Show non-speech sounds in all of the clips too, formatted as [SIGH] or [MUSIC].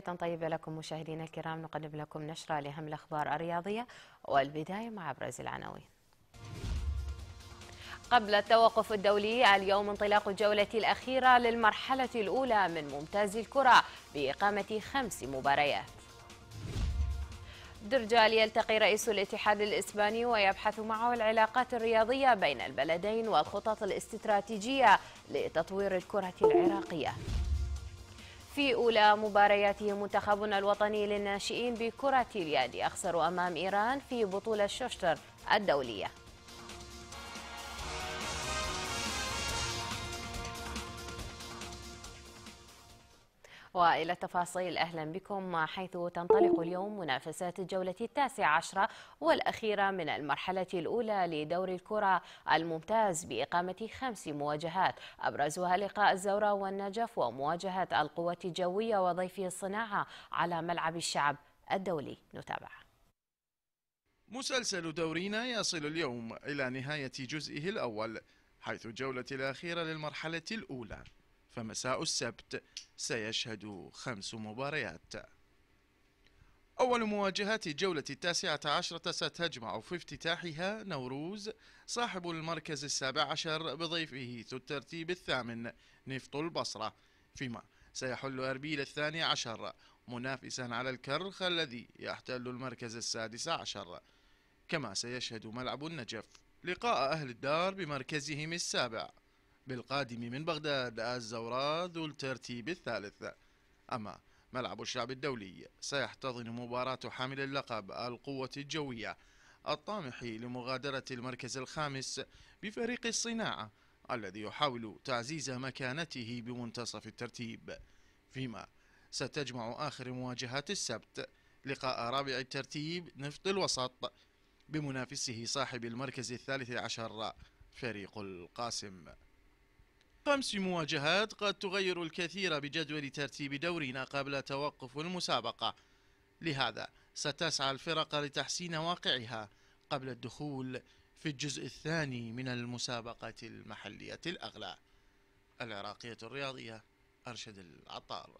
تحية طيبة لكم مشاهدينا الكرام نقدم لكم نشرة لأهم الأخبار الرياضية والبداية مع أبرز العناوين قبل التوقف الدولي اليوم انطلاق الجولة الأخيرة للمرحلة الأولى من ممتاز الكرة بإقامة خمس مباريات درجال يلتقي رئيس الاتحاد الإسباني ويبحث معه العلاقات الرياضية بين البلدين والخطط الاستراتيجية لتطوير الكرة العراقية في أولى مبارياته منتخبنا الوطني للناشئين بكرة اليد يخسر أمام إيران في بطولة شوشتر الدولية وإلى التفاصيل أهلا بكم حيث تنطلق اليوم منافسات الجولة التاسعة عشرة والأخيرة من المرحلة الأولى لدور الكرة الممتاز بإقامة خمس مواجهات أبرزها لقاء الزورة والنجف ومواجهة القوة الجوية وضيف الصناعة على ملعب الشعب الدولي نتابع مسلسل دورينا يصل اليوم إلى نهاية جزئه الأول حيث الجولة الأخيرة للمرحلة الأولى فمساء السبت سيشهد خمس مباريات أول مواجهات الجولة التاسعة عشرة ستجمع في افتتاحها نوروز صاحب المركز السابع عشر بضيفه ذو الترتيب الثامن نفط البصرة فيما سيحل أربيل الثاني عشر منافسا على الكرخ الذي يحتل المركز السادس عشر كما سيشهد ملعب النجف لقاء أهل الدار بمركزهم السابع بالقادم من بغداد الزوراء ذو الترتيب الثالث أما ملعب الشعب الدولي سيحتضن مباراة حامل اللقب القوة الجوية الطامح لمغادرة المركز الخامس بفريق الصناعة الذي يحاول تعزيز مكانته بمنتصف الترتيب فيما ستجمع آخر مواجهات السبت لقاء رابع الترتيب نفط الوسط بمنافسه صاحب المركز الثالث عشر فريق القاسم خمس مواجهات قد تغير الكثير بجدول ترتيب دورنا قبل توقف المسابقة لهذا ستسعى الفرق لتحسين واقعها قبل الدخول في الجزء الثاني من المسابقة المحلية الأغلى العراقية الرياضية أرشد العطار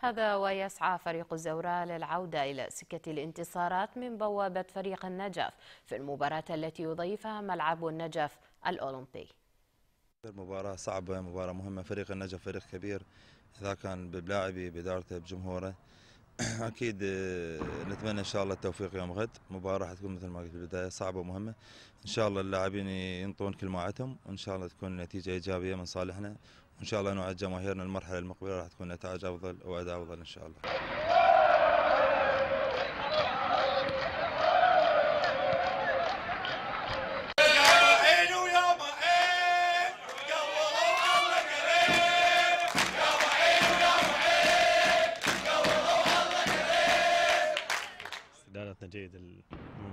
هذا ويسعى فريق الزوراء للعودة إلى سكة الانتصارات من بوابة فريق النجف في المباراة التي يضيفها ملعب النجف الأولمبي مباراة صعبة مباراة مهمة فريق النجف فريق كبير إذا كان بلاعبي بإدارته بجمهوره [CLEARS THROAT] أكيد آه، نتمنى إن شاء الله التوفيق يوم غد مباراة راح تكون مثل ما قلت في البداية صعبة ومهمة إن شاء الله اللاعبين ينطون كل ما عندهم وإن شاء الله تكون النتيجة إيجابية من صالحنا وإن شاء الله نوعد جماهيرنا المرحلة المقبلة راح تكون نتائج أفضل وأداء أفضل إن شاء الله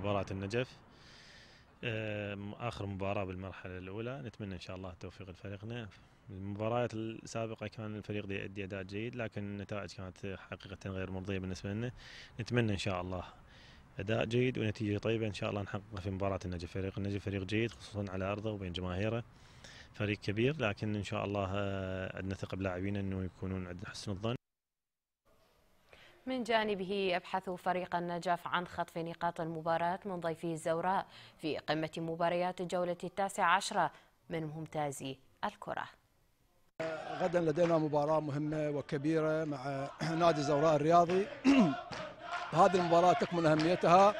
مباراة النجف آخر مباراة بالمرحلة الأولى نتمنى إن شاء الله التوفيق لفريقنا المباريات السابقة كان الفريق يؤدي أداء جيد لكن النتائج كانت حقيقة غير مرضية بالنسبة لنا نتمنى إن شاء الله أداء جيد ونتيجة طيبة إن شاء الله نحققها في مباراة النجف فريق النجف فريق جيد خصوصا على أرضه وبين جماهيره فريق كبير لكن إن شاء الله آه، عندنا ثقة بلاعبينا أنه يكونون عندنا حسن الظن من جانبه يبحث فريق النجف عن خطف نقاط المباراة من ضيفي الزوراء في قمة مباريات الجولة التاسعة عشرة من ممتازي الكرة غدا لدينا مباراة مهمة وكبيرة مع [CLEARS THROAT] نادي الزوراء الرياضي [CLEARS THROAT] هذه المباراة تكمن أهميتها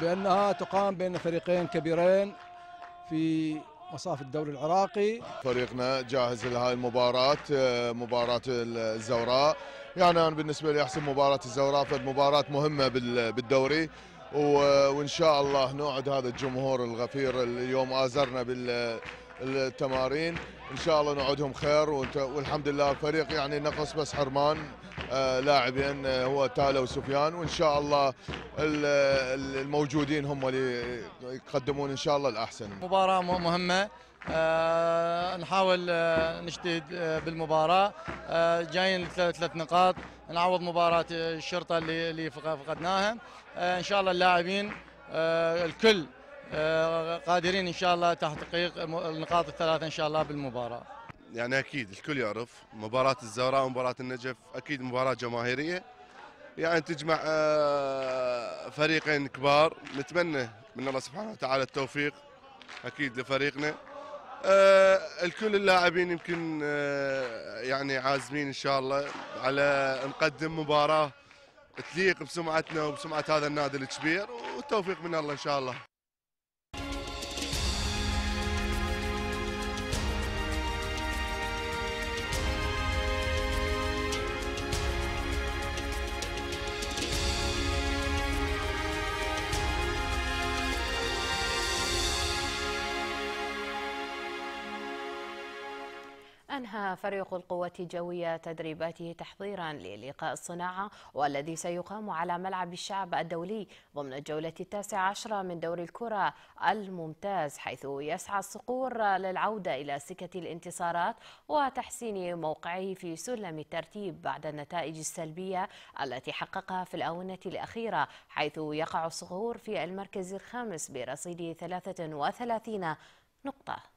بأنها تقام بين فريقين كبيرين في مصاف الدوري العراقي فريقنا جاهز لهذه المباراة آه، مباراة الزوراء يعني انا بالنسبه لي احسب مباراه الزوراء مباراه مهمه بالدوري وان شاء الله نوعد هذا الجمهور الغفير اليوم ازرنا بالتمارين ان شاء الله نوعدهم خير والحمد لله الفريق يعني نقص بس حرمان آه، لاعبين آه، هو تالا وسفيان وان شاء الله الموجودين هم اللي يقدمون ان شاء الله الاحسن مباراه مهمه آه، نحاول آه، نجتهد آه، بالمباراه جايين ثلاث نقاط نعوض مباراه الشرطه اللي اللي فقدناها ان شاء الله اللاعبين الكل قادرين ان شاء الله تحقيق النقاط الثلاثه ان شاء الله بالمباراه يعني اكيد الكل يعرف مباراه الزوراء ومباراه النجف اكيد مباراه جماهيريه يعني تجمع فريقين كبار نتمنى من الله سبحانه وتعالى التوفيق اكيد لفريقنا آه، الكل اللاعبين يمكن آه، يعني عازمين ان شاء الله على نقدم مباراه تليق بسمعتنا وبسمعه هذا النادي الكبير والتوفيق من الله ان شاء الله أنهى فريق القوة الجوية تدريباته تحضيرا للقاء الصناعة والذي سيقام على ملعب الشعب الدولي ضمن الجولة التاسعة عشرة من دور الكرة الممتاز حيث يسعى الصقور للعودة إلى سكة الانتصارات وتحسين موقعه في سلم الترتيب بعد النتائج السلبية التي حققها في الآونة الأخيرة حيث يقع الصقور في المركز الخامس برصيد 33 نقطة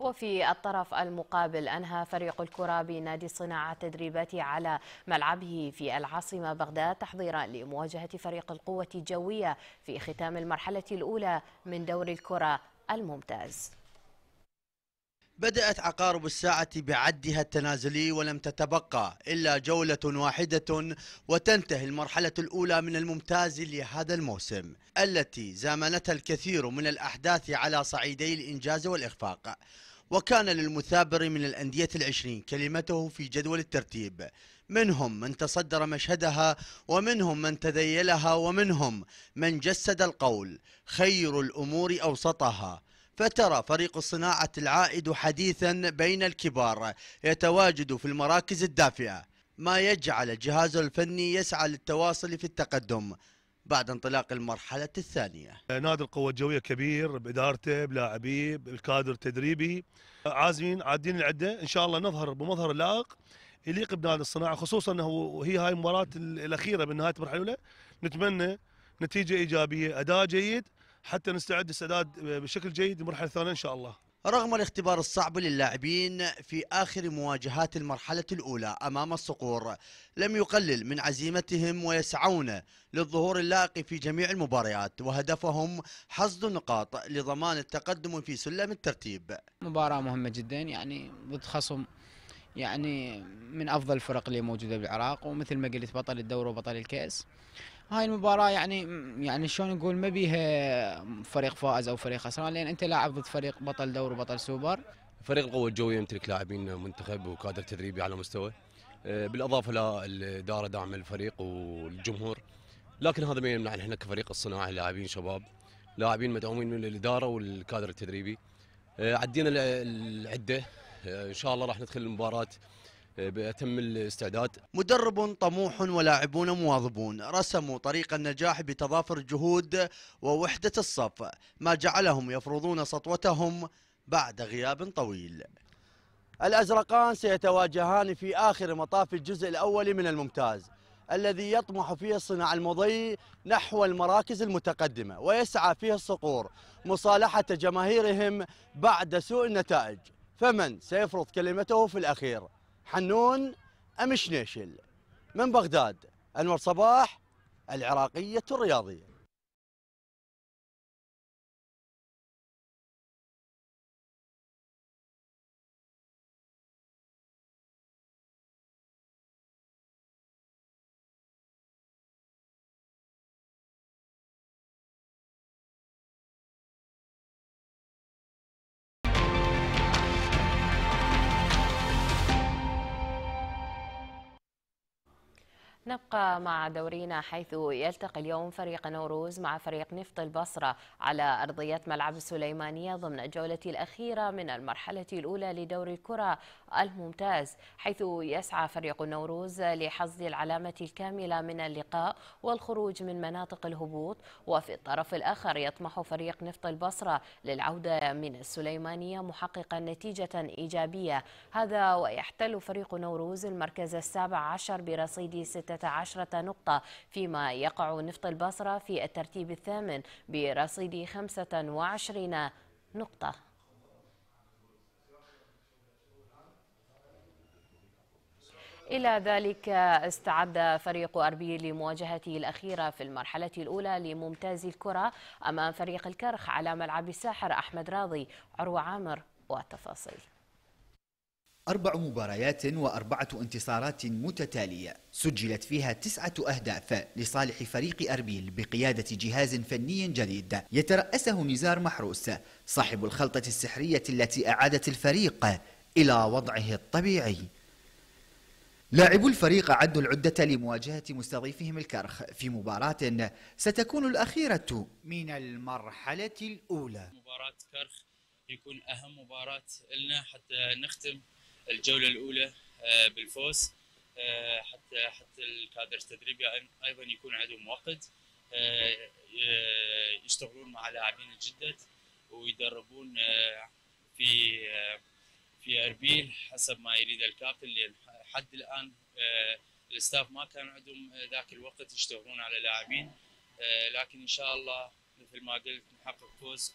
وفي الطرف المقابل أنهى فريق الكرة بنادي الصناعة تدريبات على ملعبه في العاصمة بغداد تحضيرا لمواجهة فريق القوة الجوية في ختام المرحلة الأولى من دور الكرة الممتاز بدأت عقارب الساعة بعدها التنازلي ولم تتبقى إلا جولة واحدة وتنتهي المرحلة الأولى من الممتاز لهذا الموسم التي زامنتها الكثير من الأحداث على صعيدي الإنجاز والإخفاق وكان للمثابر من الأندية العشرين كلمته في جدول الترتيب منهم من تصدر مشهدها ومنهم من تذيلها ومنهم من جسد القول خير الأمور أوسطها فترى فريق الصناعة العائد حديثا بين الكبار يتواجد في المراكز الدافئة ما يجعل جهازه الفني يسعى للتواصل في التقدم بعد انطلاق المرحلة الثانية نادي القوة الجوية كبير بإدارته بلاعبيه بالكادر التدريبي عازمين عادين العدة إن شاء الله نظهر بمظهر لائق يليق بنادي الصناعة خصوصا أنه هي هاي المباراة الأخيرة بنهاية المرحلة الأولى نتمنى نتيجة إيجابية أداء جيد حتى نستعد السداد بشكل جيد المرحله الثانيه ان شاء الله رغم الاختبار الصعب للاعبين في آخر مواجهات المرحلة الأولى أمام الصقور لم يقلل من عزيمتهم ويسعون للظهور اللائق في جميع المباريات وهدفهم حصد النقاط لضمان التقدم في سلم الترتيب مباراة مهمة جدا يعني ضد خصم يعني من أفضل الفرق اللي موجودة بالعراق ومثل ما قلت بطل الدورة وبطل الكأس هاي المباراه يعني يعني شلون نقول ما بيها فريق فائز او فريق خسران لان انت لاعب ضد فريق بطل دوري وبطل سوبر فريق القوه الجويه يمتلك لاعبين منتخب وكادر تدريبي على مستوى آه، بالاضافه الادارة داعمة للفريق والجمهور لكن هذا ما يمنع احنا كفريق الصناعه لاعبين شباب لاعبين مدعومين من الاداره والكادر التدريبي آه، عدينا العده آه، ان شاء الله راح ندخل المباراه بأتم الاستعداد مدرب طموح ولاعبون مواظبون رسموا طريق النجاح بتضافر جهود ووحدة الصف ما جعلهم يفرضون سطوتهم بعد غياب طويل الأزرقان سيتواجهان في آخر مطاف الجزء الأول من الممتاز الذي يطمح فيه الصناع المضي نحو المراكز المتقدمة ويسعى فيه الصقور مصالحة جماهيرهم بعد سوء النتائج فمن سيفرض كلمته في الأخير حنون أمشنيشل من بغداد أنور صباح العراقية الرياضية نبقى مع دورينا حيث يلتقي اليوم فريق نوروز مع فريق نفط البصرة على أرضية ملعب السليمانية ضمن الجولة الأخيرة من المرحلة الأولى لدور الكرة الممتاز حيث يسعى فريق نوروز لحصد العلامة الكاملة من اللقاء والخروج من مناطق الهبوط وفي الطرف الآخر يطمح فريق نفط البصرة للعودة من السليمانية محققا نتيجة إيجابية هذا ويحتل فريق نوروز المركز السابع عشر برصيد 16 نقطة فيما يقع نفط البصرة في الترتيب الثامن برصيد 25 نقطة إلى ذلك استعد فريق أربيل لمواجهته الأخيرة في المرحلة الأولى لممتاز الكرة أمام فريق الكرخ على ملعب الساحر أحمد راضي عروة عامر والتفاصيل أربع مباريات وأربعة انتصارات متتالية سجلت فيها تسعة أهداف لصالح فريق أربيل بقيادة جهاز فني جديد يترأسه نزار محروس صاحب الخلطة السحرية التي أعادت الفريق إلى وضعه الطبيعي لاعبو الفريق أعدوا العدة لمواجهة مستضيفهم الكرخ في مباراة ستكون الأخيرة من المرحلة الأولى مباراة كرخ يكون أهم مباراة لنا حتى نختم الجولة الأولى آه، بالفوز آه، حتى حتى الكادر التدريبي أيضا يكون عندهم وقت آه، يشتغلون مع لاعبين الجدد ويدربون في في اربيل حسب ما يريد الكابتن اللي لحد الان آه، الاستاف ما كان عندهم ذاك الوقت يشتغلون على لاعبين آه، لكن ان شاء الله مثل ما قلت نحقق فوز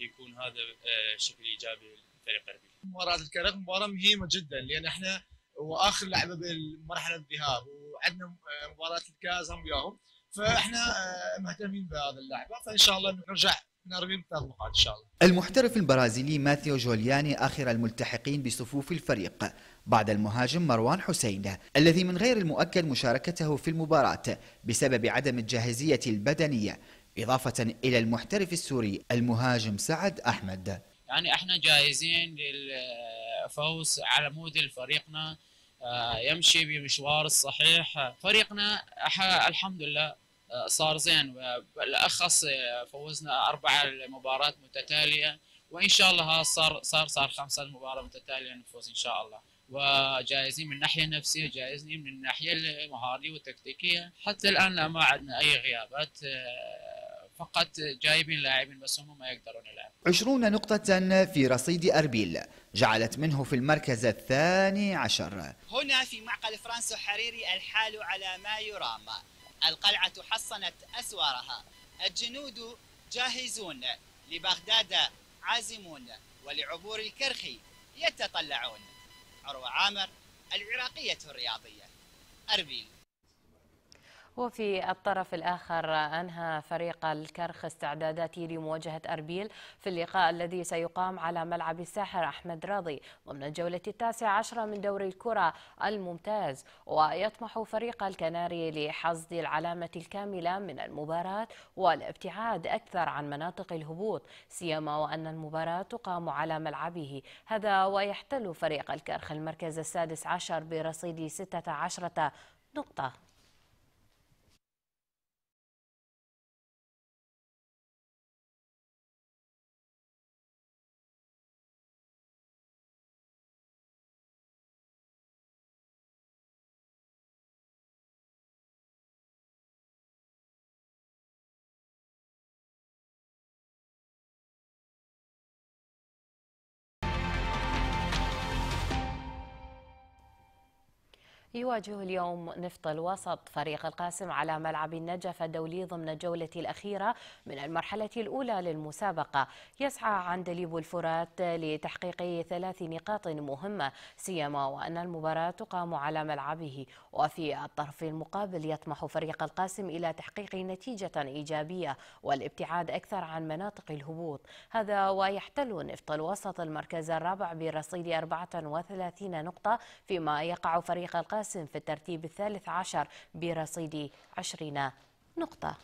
ويكون هذا آه، شكل ايجابي للفريق الربيع. مباراه الكرك مباراه مهمه جدا لان احنا واخر لعبه بالمرحله الذهاب وعندنا مباراه الكاس هم وياهم فاحنا مهتمين بهذا اللعبه فان شاء الله نرجع ناويين التألقات إن شاء الله المحترف البرازيلي ماثيو جولياني آخر الملتحقين بصفوف الفريق بعد المهاجم مروان حسين الذي من غير المؤكد مشاركته في المباراة بسبب عدم الجاهزية البدنية إضافة إلى المحترف السوري المهاجم سعد أحمد يعني احنا جاهزين للفوز على مود فريقنا آه، يمشي بمشوار الصحيح فريقنا الحمد لله صار زين بالاخص فوزنا اربع مباريات متتاليه وان شاء الله صار صار صار خمسه مباراه متتاليه نفوز ان شاء الله وجاهزين من الناحيه النفسيه جاهزين من الناحيه المهاريه والتكتيكيه حتى الان ما عندنا اي غيابات آه، فقط جايبين لاعبين بس هم ما يقدرون يلعبوا. 20 نقطة في رصيد أربيل جعلت منه في المركز الثاني عشر. هنا في معقل فرانسو حريري الحال على ما يرام القلعة حصنت أسوارها الجنود جاهزون لبغداد عازمون ولعبور الكرخ يتطلعون عروة عامر العراقية الرياضية أربيل وفي الطرف الآخر أنهى فريق الكرخ استعداداته لمواجهة أربيل في اللقاء الذي سيقام على ملعب الساحر أحمد راضي ضمن الجولة التاسعة عشرة من دوري الكرة الممتاز ويطمح فريق الكناري لحصد العلامة الكاملة من المباراة والابتعاد أكثر عن مناطق الهبوط سيما وأن المباراة تقام على ملعبه هذا ويحتل فريق الكرخ المركز السادس عشر برصيد 16 نقطة يواجه اليوم نفط الوسط فريق القاسم على ملعب النجف الدولي ضمن الجولة الأخيرة من المرحلة الأولى للمسابقة يسعى عندليب الفرات لتحقيق ثلاث نقاط مهمة سيما وأن المباراة تقام على ملعبه وفي الطرف المقابل يطمح فريق القاسم إلى تحقيق نتيجة إيجابية والابتعاد أكثر عن مناطق الهبوط هذا ويحتل نفط الوسط المركز الرابع برصيد 34 نقطة فيما يقع فريق القاسم القاسم في الترتيب الثالث عشر برصيد عشرين نقطة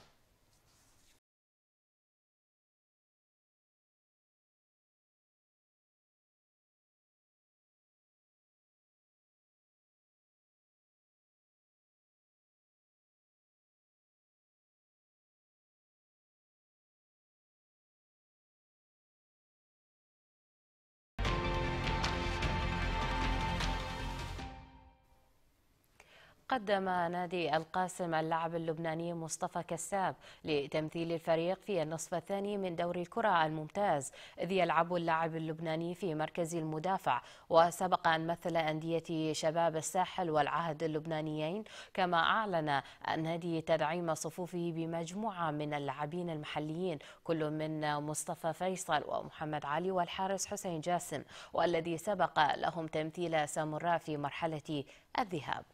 قدم نادي القاسم اللاعب اللبناني مصطفى كساب لتمثيل الفريق في النصف الثاني من دوري الكرة الممتاز إذ يلعب اللاعب اللبناني في مركز المدافع وسبق أن مثل أندية شباب الساحل والعهد اللبنانيين كما أعلن النادي تدعيم صفوفه بمجموعة من اللاعبين المحليين كل من مصطفى فيصل ومحمد علي والحارس حسين جاسم والذي سبق لهم تمثيل ساموراء في مرحلة الذهاب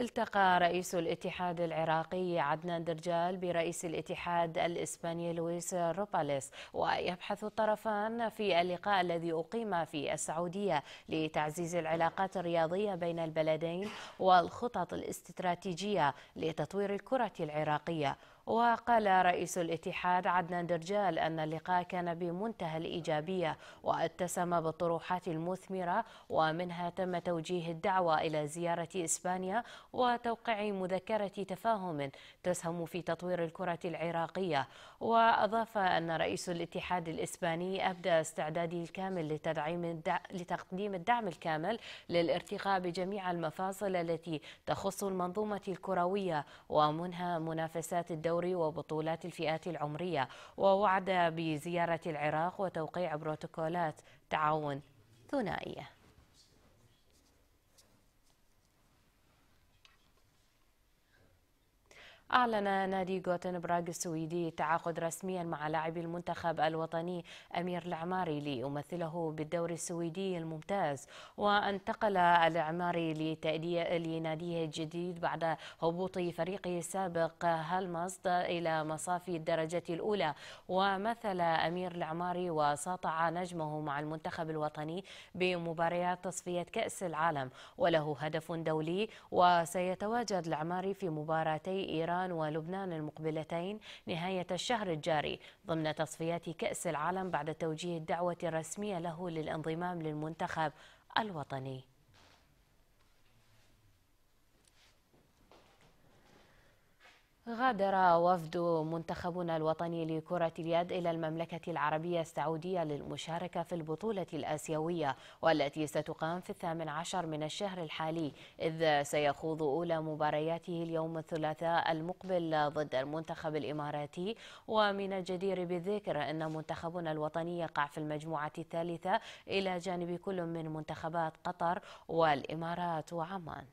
التقى رئيس الاتحاد العراقي عدنان درجال برئيس الاتحاد الإسباني لويس روباليس ويبحث الطرفان في اللقاء الذي أقيم في السعودية لتعزيز العلاقات الرياضية بين البلدين والخطط الاستراتيجية لتطوير الكرة العراقية وقال رئيس الاتحاد عدنان درجال أن اللقاء كان بمنتهى الإيجابية واتسم بالطروحات المثمرة ومنها تم توجيه الدعوة إلى زيارة إسبانيا وتوقيع مذكرة تفاهم تسهم في تطوير الكرة العراقية وأضاف أن رئيس الاتحاد الإسباني أبدى استعداده الكامل لتدعيم الدع... لتقديم الدعم الكامل للارتقاء بجميع المفاصل التي تخص المنظومة الكروية ومنها منافسات الدولة الدوري وبطولات الفئات العمرية ووعد بزيارة العراق وتوقيع بروتوكولات تعاون ثنائية أعلن نادي غوتنبراغ السويدي تعاقد رسميا مع لاعب المنتخب الوطني أمير العماري ليمثله بالدوري السويدي الممتاز وانتقل العماري لتأدية لناديه الجديد بعد هبوط فريقه السابق هالمصد إلى مصافي الدرجة الأولى ومثل أمير العماري وساطع نجمه مع المنتخب الوطني بمباريات تصفية كأس العالم وله هدف دولي وسيتواجد العماري في مباراتي إيران إيران ولبنان المقبلتين نهاية الشهر الجاري ضمن تصفيات كأس العالم بعد توجيه الدعوة الرسمية له للانضمام للمنتخب الوطني غادر وفد منتخبنا الوطني لكرة اليد إلى المملكة العربية السعودية للمشاركة في البطولة الآسيوية والتي ستقام في الثامن عشر من الشهر الحالي إذ سيخوض أولى مبارياته اليوم الثلاثاء المقبل ضد المنتخب الإماراتي ومن الجدير بالذكر أن منتخبنا الوطني يقع في المجموعة الثالثة إلى جانب كل من منتخبات قطر والإمارات وعمان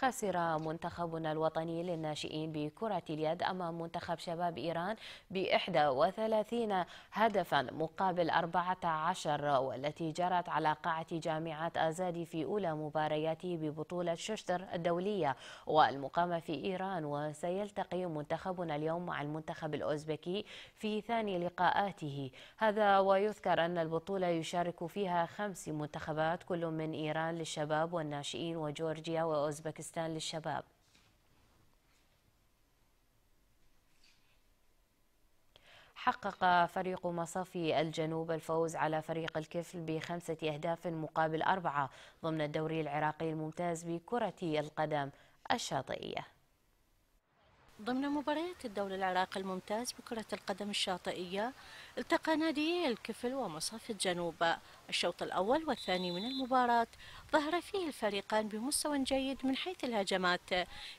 خسر منتخبنا الوطني للناشئين بكرة اليد أمام منتخب شباب إيران بإحدى وثلاثين هدفا مقابل 14 والتي جرت على قاعة جامعة آزادي في أولى مبارياته ببطولة ششتر الدولية والمقامة في إيران وسيلتقي منتخبنا اليوم مع المنتخب الأوزبكي في ثاني لقاءاته هذا ويذكر أن البطولة يشارك فيها خمس منتخبات كل من إيران للشباب والناشئين وجورجيا وأوزبكستان باكستان للشباب حقق فريق مصافي الجنوب الفوز على فريق الكفل بخمسة أهداف مقابل أربعة ضمن الدوري العراقي الممتاز بكرة القدم الشاطئية ضمن مباريات الدوري العراقي الممتاز بكرة القدم الشاطئية التقى ناديي الكفل ومصاف الجنوب الشوط الأول والثاني من المباراة ظهر فيه الفريقان بمستوى جيد من حيث الهجمات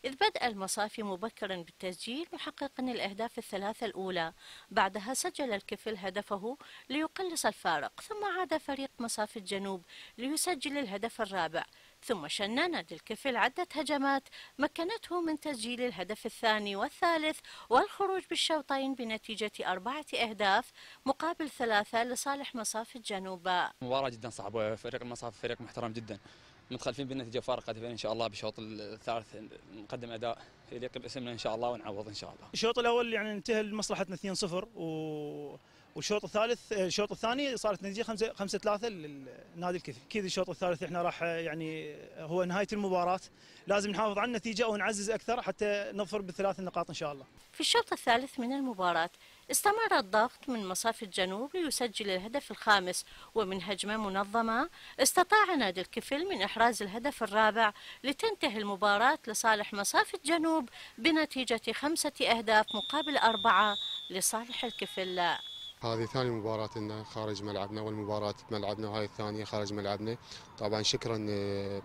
إذ بدأ المصافي مبكرا بالتسجيل محققا الأهداف الثلاثة الأولى بعدها سجل الكفل هدفه ليقلص الفارق ثم عاد فريق مصاف الجنوب ليسجل الهدف الرابع ثم شن نادي الكفل عدة هجمات مكنته من تسجيل الهدف الثاني والثالث والخروج بالشوطين بنتيجة أربعة أهداف مقابل ثلاثة لصالح مصاف الجنوب مباراة جدا صعبة فريق المصاف فريق محترم جدا متخلفين بالنتيجة فارقة هدفين إن شاء الله بالشوط الثالث نقدم أداء يليق باسمنا إن شاء الله ونعوض إن شاء الله الشوط الأول يعني انتهى لمصلحتنا 2-0 و والشوط الثالث الشوط الثاني صارت نتيجه 5 5 3 للنادي الكثير اكيد الشوط الثالث احنا راح يعني هو نهايه المباراه لازم نحافظ على النتيجه ونعزز اكثر حتى نظفر بالثلاث نقاط ان شاء الله في الشوط الثالث من المباراه استمر الضغط من مصاف الجنوب ليسجل الهدف الخامس ومن هجمة منظمة استطاع نادي الكفل من إحراز الهدف الرابع لتنتهي المباراة لصالح مصاف الجنوب بنتيجة خمسة أهداف مقابل أربعة لصالح الكفل هذه ثاني مباراة لنا خارج ملعبنا والمباراة ملعبنا وهاي الثانية خارج ملعبنا طبعا شكرا آه،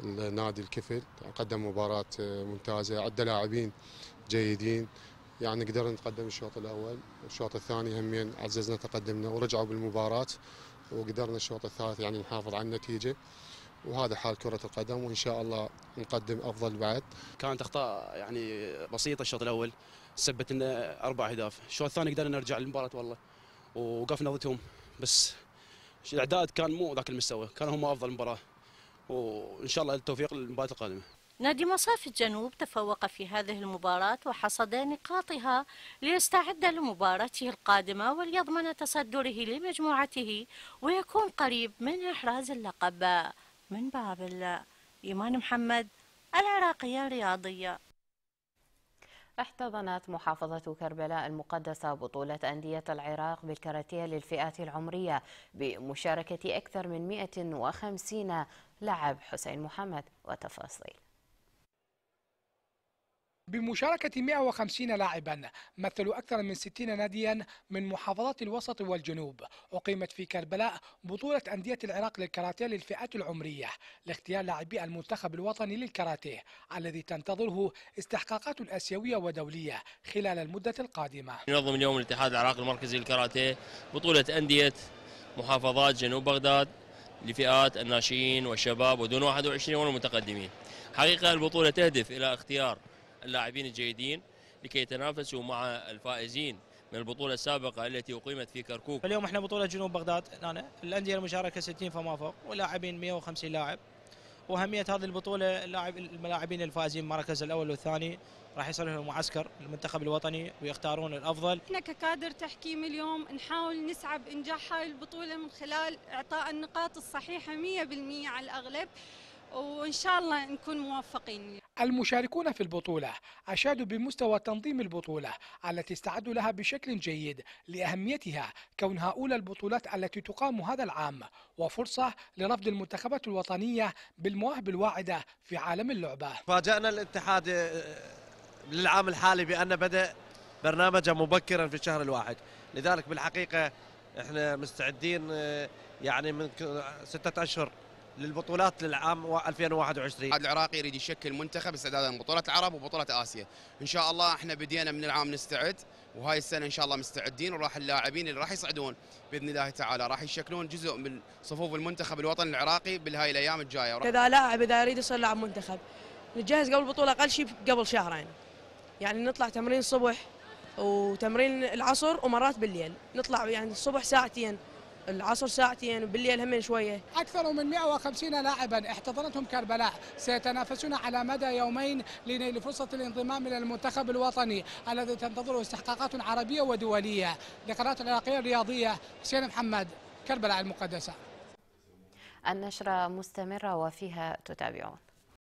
لنادي الكفل قدم مباراة آه، ممتازة عدة لاعبين جيدين يعني قدرنا نتقدم الشوط الأول الشوط الثاني همين عززنا تقدمنا ورجعوا بالمباراة وقدرنا الشوط الثالث يعني نحافظ على النتيجة وهذا حال كرة القدم وإن شاء الله نقدم أفضل بعد كانت أخطاء يعني بسيطة الشوط الأول سبت لنا اربع اهداف الشوط الثاني قدرنا نرجع للمباراه والله ووقفنا ضدهم بس الاعداد كان مو ذاك المستوى كان هم افضل مباراه وان شاء الله التوفيق للمباراه القادمه نادي مصاف الجنوب تفوق في هذه المباراة وحصد نقاطها ليستعد لمباراته القادمة وليضمن تصدره لمجموعته ويكون قريب من إحراز اللقب من بابل إيمان محمد العراقية الرياضية احتضنت محافظة كربلاء المقدسة بطولة أندية العراق بالكاراتيه للفئات العمرية بمشاركة أكثر من 150 لاعب حسين محمد وتفاصيل بمشاركة 150 لاعبا مثلوا أكثر من 60 ناديا من محافظات الوسط والجنوب أقيمت في كربلاء بطولة أندية العراق للكاراتيه للفئات العمرية لاختيار لاعبي المنتخب الوطني للكاراتيه الذي تنتظره استحقاقات آسيوية ودولية خلال المدة القادمة ينظم اليوم الاتحاد العراقي المركزي للكاراتيه بطولة أندية محافظات جنوب بغداد لفئات الناشئين والشباب ودون 21 والمتقدمين حقيقة البطولة تهدف إلى اختيار اللاعبين الجيدين لكي يتنافسوا مع الفائزين من البطولة السابقة التي أقيمت في كركوك اليوم احنا بطولة جنوب بغداد هنا الأندية المشاركة 60 فما فوق واللاعبين 150 لاعب وأهمية هذه البطولة اللاعب الملاعبين الفائزين المركز الأول والثاني راح يصير لهم معسكر المنتخب الوطني ويختارون الأفضل احنا ككادر تحكيم اليوم نحاول نسعى بإنجاح هاي البطولة من خلال إعطاء النقاط الصحيحة 100% على الأغلب وإن شاء الله نكون موفقين المشاركون في البطولة أشادوا بمستوى تنظيم البطولة التي استعدوا لها بشكل جيد لأهميتها كونها أولى البطولات التي تقام هذا العام وفرصة لرفض المنتخبات الوطنية بالمواهب الواعدة في عالم اللعبة فاجأنا الاتحاد آه، للعام الحالي بأن بدأ برنامجه مبكرا في الشهر الواحد لذلك بالحقيقة احنا مستعدين آه، يعني من ستة أشهر للبطولات للعام 2021 الاتحاد العراقي يريد يشكل منتخب استعدادا لبطوله العرب وبطوله اسيا ان شاء الله احنا بدينا من العام نستعد وهاي السنه ان شاء الله مستعدين وراح اللاعبين اللي راح يصعدون باذن الله تعالى راح يشكلون جزء من صفوف المنتخب الوطني العراقي بالهاي الايام الجايه كذا لاعب اذا يريد يصير لاعب منتخب نجهز قبل البطوله اقل شيء قبل شهرين يعني نطلع تمرين الصبح وتمرين العصر ومرات بالليل نطلع يعني الصبح ساعتين العصر ساعتين وبالليل هم شوية أكثر من 150 لاعبا احتضنتهم كربلاء سيتنافسون على مدى يومين لنيل فرصة الانضمام إلى المنتخب الوطني الذي تنتظره استحقاقات عربية ودولية لقناة العراقية الرياضية حسين محمد كربلاء المقدسة النشرة مستمرة وفيها تتابعون